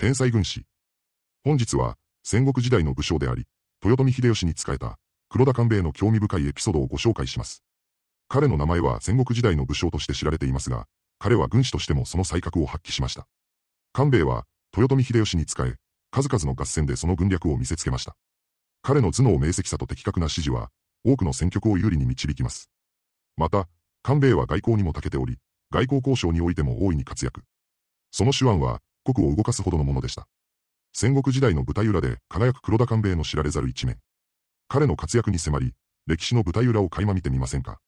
天才軍師。本日は、戦国時代の武将であり、豊臣秀吉に仕えた、黒田官兵衛の興味深いエピソードをご紹介します。彼の名前は戦国時代の武将として知られていますが、彼は軍師としてもその才覚を発揮しました。官兵衛は、豊臣秀吉に仕え、数々の合戦でその軍略を見せつけました。彼の頭脳明晰さと的確な指示は、多くの戦局を有利に導きます。また、官兵衛は外交にも長けており、外交交渉においても大いに活躍。その手腕は、国を動かすほどのものでした。戦国時代の舞台裏で輝く黒田官兵衛の知られざる一面。彼の活躍に迫り、歴史の舞台裏を垣間見てみませんか。